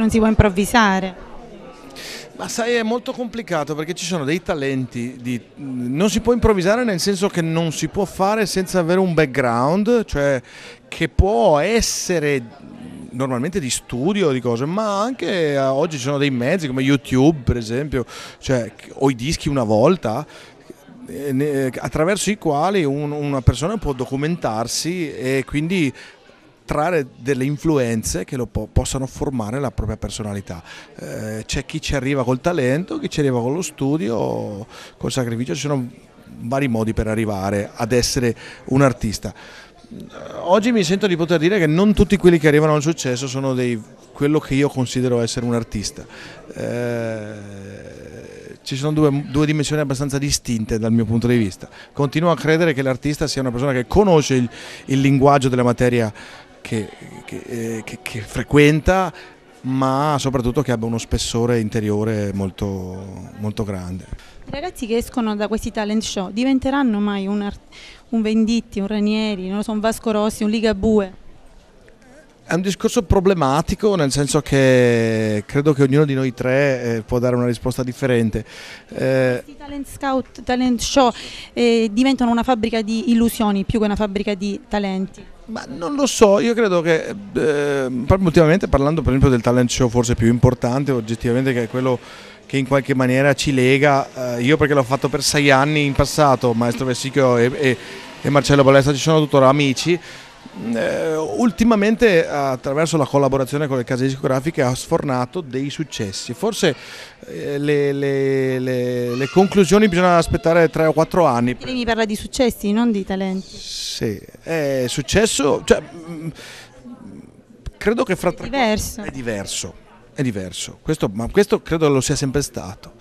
non si può improvvisare. Ma sai, è molto complicato perché ci sono dei talenti, di... non si può improvvisare nel senso che non si può fare senza avere un background, cioè che può essere normalmente di studio, di cose, ma anche eh, oggi ci sono dei mezzi come YouTube per esempio, cioè, o i dischi una volta, eh, eh, attraverso i quali una persona può documentarsi e quindi trarre delle influenze che lo po- possano formare la propria personalità. Eh, c'è chi ci arriva col talento, chi ci arriva con lo studio, col sacrificio, ci sono vari modi per arrivare ad essere un artista. Eh, oggi mi sento di poter dire che non tutti quelli che arrivano al successo sono dei, quello che io considero essere un artista. Eh, ci sono due, due, dimensioni abbastanza distinte dal mio punto di vista. Continuo a credere che l'artista sia una persona che conosce il, il linguaggio della materia che, che, eh, che, che frequenta ma soprattutto che abbia uno spessore interiore molto, molto grande. I ragazzi che escono da questi talent show diventeranno mai un, un Venditti, un Ranieri, so, un Vasco Rossi, un Ligabue? È un discorso problematico nel senso che credo che ognuno di noi tre eh, può dare una risposta differente. Eh, I talent scout, talent show eh, diventano una fabbrica di illusioni più che una fabbrica di talenti. Ma non lo so, io credo che eh, ultimamente parlando per esempio del talent show forse più importante oggettivamente che è quello che in qualche maniera ci lega, eh, io perché l'ho fatto per sei anni in passato, Maestro Vessicchio e, e, e Marcello Balesta ci sono tuttora amici, eh, ultimamente attraverso la collaborazione con le case discografiche ha sfornato dei successi. Forse eh, le, le, le, le, conclusioni bisogna aspettare 3 o 4 anni. Quindi mi parla di successi, non di talenti. Sì, è successo, cioè, mm, credo che fra È diverso. È diverso, è diverso. Questo, ma questo credo lo sia sempre stato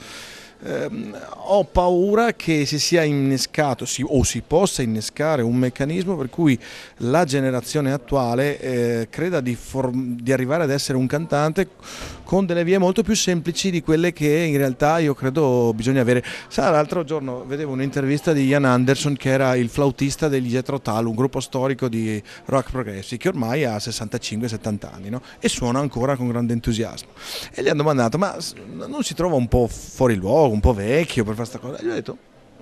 ehm, ho paura che si sia innescato si, o si possa innescare un meccanismo per cui la generazione attuale eh, creda di, di arrivare ad essere un cantante con delle vie molto più semplici di quelle che in realtà io credo bisogna avere. l'altro giorno vedevo un'intervista di Ian Anderson che era il flautista degli Jethro Tull, un gruppo storico di rock progressi che ormai ha 65-70 anni no? e suona ancora con grande entusiasmo. E gli hanno domandato ma non si trova un po' fuori luogo? po', un po' vecchio per fare questa cosa. E gli ho detto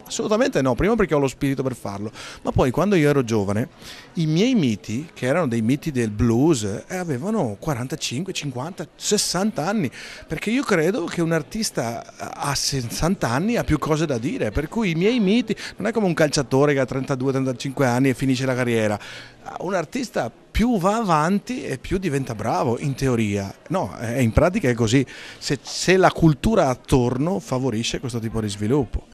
assolutamente no, prima perché ho lo spirito per farlo, ma poi quando io ero giovane i miei miti, che erano dei miti del blues, eh, avevano 45, 50, 60 anni, perché io credo che un artista eh, a 60 anni ha più cose da dire, per cui i miei miti non è come un calciatore che ha 32-35 anni e finisce la carriera, un artista più va avanti e più diventa bravo in teoria. No, eh, in pratica è così. Se, se la cultura attorno favorisce questo tipo di sviluppo.